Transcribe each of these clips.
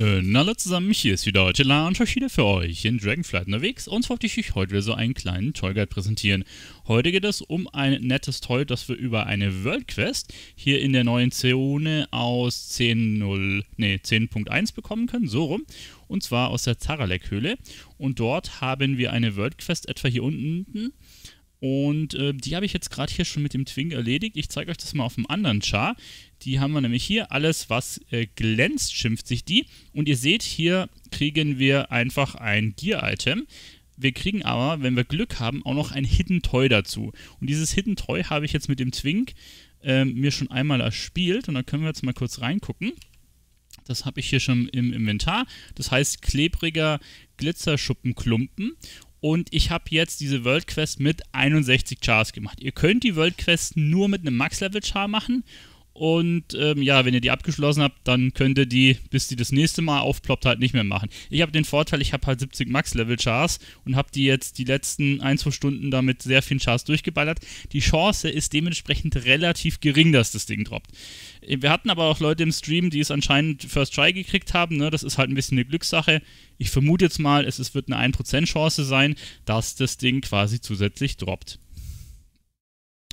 hallo äh, zusammen, hier ist wieder heute La und Toshida für euch in Dragonflight unterwegs und zwar wollte ich euch heute wieder so einen kleinen Toy Guide präsentieren. Heute geht es um ein nettes Toy, das wir über eine World Quest hier in der neuen Zone aus 10.0, nee, 10.1 bekommen können, so rum, und zwar aus der Zaralek-Höhle und dort haben wir eine World Quest etwa hier unten und äh, die habe ich jetzt gerade hier schon mit dem Twink erledigt. Ich zeige euch das mal auf dem anderen Char. Die haben wir nämlich hier. Alles, was äh, glänzt, schimpft sich die. Und ihr seht, hier kriegen wir einfach ein Gear-Item. Wir kriegen aber, wenn wir Glück haben, auch noch ein Hidden Toy dazu. Und dieses Hidden Toy habe ich jetzt mit dem Twink äh, mir schon einmal erspielt. Und da können wir jetzt mal kurz reingucken. Das habe ich hier schon im Inventar. Das heißt klebriger Glitzerschuppenklumpen. Und ich habe jetzt diese World Quest mit 61 Chars gemacht. Ihr könnt die World Quest nur mit einem Max-Level-Char machen und ähm, ja, wenn ihr die abgeschlossen habt, dann könnt ihr die, bis die das nächste Mal aufploppt, halt nicht mehr machen. Ich habe den Vorteil, ich habe halt 70 Max-Level-Chars und habe die jetzt die letzten 1, 2 Stunden damit sehr vielen Chars durchgeballert. Die Chance ist dementsprechend relativ gering, dass das Ding droppt. Wir hatten aber auch Leute im Stream, die es anscheinend First Try gekriegt haben. Ne? Das ist halt ein bisschen eine Glückssache. Ich vermute jetzt mal, es wird eine 1% Chance sein, dass das Ding quasi zusätzlich droppt.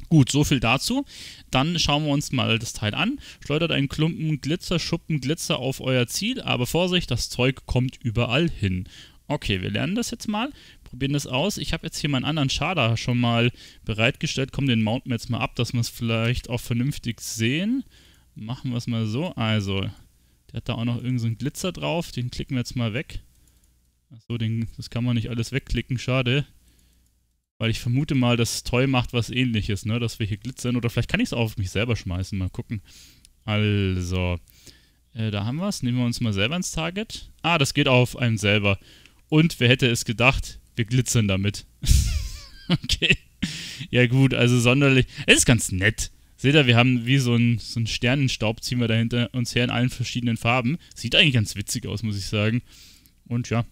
Gut, so viel dazu. Dann schauen wir uns mal das Teil an. Schleudert einen Klumpen Glitzer, Schuppen, Glitzer auf euer Ziel, aber Vorsicht, das Zeug kommt überall hin. Okay, wir lernen das jetzt mal, probieren das aus. Ich habe jetzt hier meinen anderen Schader schon mal bereitgestellt. Komm, den mounten wir jetzt mal ab, dass wir es vielleicht auch vernünftig sehen. Machen wir es mal so. Also, der hat da auch noch irgendeinen so Glitzer drauf. Den klicken wir jetzt mal weg. Achso, den, das kann man nicht alles wegklicken, schade weil ich vermute mal, dass Toy macht was ähnliches, ne? dass wir hier glitzern oder vielleicht kann ich es auch auf mich selber schmeißen, mal gucken. Also, äh, da haben wir es, nehmen wir uns mal selber ins Target. Ah, das geht auf einen selber. Und wer hätte es gedacht, wir glitzern damit. okay. Ja gut, also sonderlich. Es ist ganz nett. Seht ihr, wir haben wie so einen so Sternenstaub, ziehen wir dahinter uns her in allen verschiedenen Farben. Sieht eigentlich ganz witzig aus, muss ich sagen. Und ja,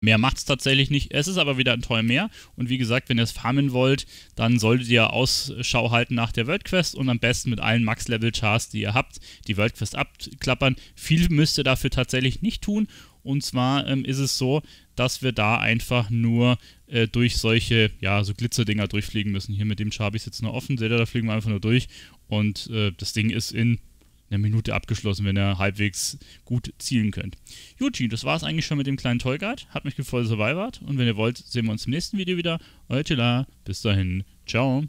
Mehr macht es tatsächlich nicht. Es ist aber wieder ein Toll mehr. Und wie gesagt, wenn ihr es farmen wollt, dann solltet ihr Ausschau halten nach der WordQuest und am besten mit allen Max-Level-Chars, die ihr habt, die WordQuest abklappern. Viel müsst ihr dafür tatsächlich nicht tun. Und zwar ähm, ist es so, dass wir da einfach nur äh, durch solche, ja, so Glitzerdinger durchfliegen müssen. Hier mit dem Char habe ich es jetzt nur offen. Seht ihr, da fliegen wir einfach nur durch. Und äh, das Ding ist in einer Minute abgeschlossen, wenn ihr halbwegs gut zielen könnt. Gucci, das war es eigentlich schon mit dem kleinen Tollguard. Hat mich gefreut, dass ihr dabei wart. Und wenn ihr wollt, sehen wir uns im nächsten Video wieder. Euer Tila. Bis dahin. Ciao.